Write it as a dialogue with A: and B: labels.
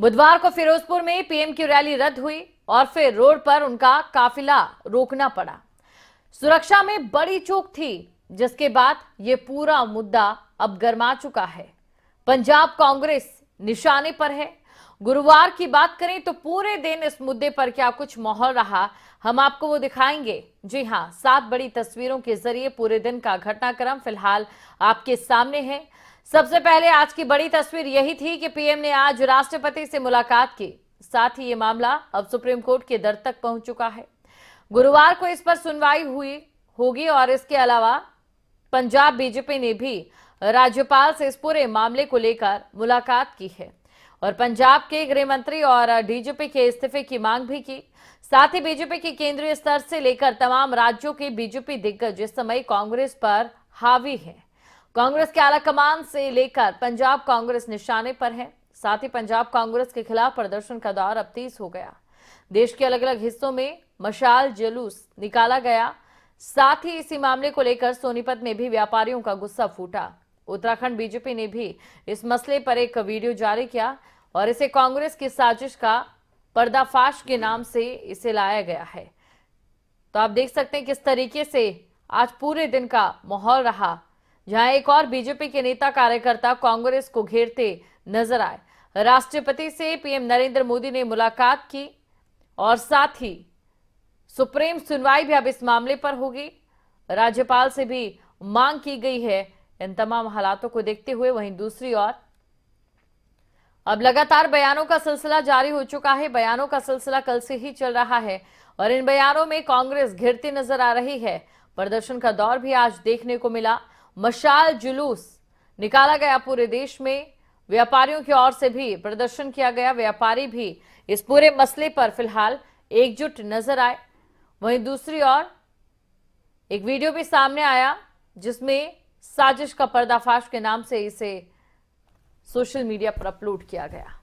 A: बुधवार को फिरोजपुर में पीएम की रैली रद्द हुई और फिर रोड पर उनका काफिला रोकना पड़ा सुरक्षा में बड़ी चूक थी जिसके बाद यह पूरा मुद्दा अब गर्मा चुका है पंजाब कांग्रेस निशाने पर है गुरुवार की बात करें तो पूरे दिन इस मुद्दे पर क्या कुछ माहौल रहा हम आपको वो दिखाएंगे जी हाँ सात बड़ी तस्वीरों के जरिए पूरे दिन का घटनाक्रम फिलहाल आपके सामने है सबसे पहले आज की बड़ी तस्वीर यही थी कि पीएम ने आज राष्ट्रपति से मुलाकात की साथ ही ये मामला अब सुप्रीम कोर्ट के दर तक पहुंच चुका है गुरुवार को इस पर सुनवाई हुई होगी और इसके अलावा पंजाब बीजेपी ने भी राज्यपाल से इस पूरे मामले को लेकर मुलाकात की है और पंजाब के गृह मंत्री और डीजीपी के इस्तीफे की मांग भी की साथ ही बीजेपी के केंद्रीय स्तर से लेकर तमाम राज्यों के बीजेपी दिग्गज इस समय कांग्रेस पर हावी हैं कांग्रेस के आला कमान से लेकर पंजाब कांग्रेस निशाने पर है साथ ही पंजाब कांग्रेस के खिलाफ प्रदर्शन का दौर अब तेज हो गया देश के अलग अलग हिस्सों में मशाल जुलूस निकाला गया साथ ही इसी मामले को लेकर सोनीपत में भी व्यापारियों का गुस्सा फूटा उत्तराखंड बीजेपी ने भी इस मसले पर एक वीडियो जारी किया और इसे कांग्रेस की साजिश का पर्दाफाश के नाम से इसे लाया गया है तो आप देख सकते हैं किस तरीके से आज पूरे दिन का माहौल रहा जहां एक और बीजेपी के नेता कार्यकर्ता कांग्रेस को घेरते नजर आए राष्ट्रपति से पीएम नरेंद्र मोदी ने मुलाकात की और साथ ही सुप्रीम सुनवाई भी अब इस मामले पर होगी राज्यपाल से भी मांग की गई है इन तमाम हालातों को देखते हुए वहीं दूसरी ओर अब लगातार बयानों का सिलसिला जारी हो चुका है बयानों का सिलसिला कल से ही चल रहा है और इन बयानों में कांग्रेस घिरती नजर आ रही है प्रदर्शन का दौर भी आज देखने को मिला मशाल जुलूस निकाला गया पूरे देश में व्यापारियों की ओर से भी प्रदर्शन किया गया व्यापारी भी इस पूरे मसले पर फिलहाल एकजुट नजर आए वहीं दूसरी ओर एक वीडियो भी सामने आया जिसमें साजिश का पर्दाफाश के नाम से इसे सोशल मीडिया पर अपलोड किया गया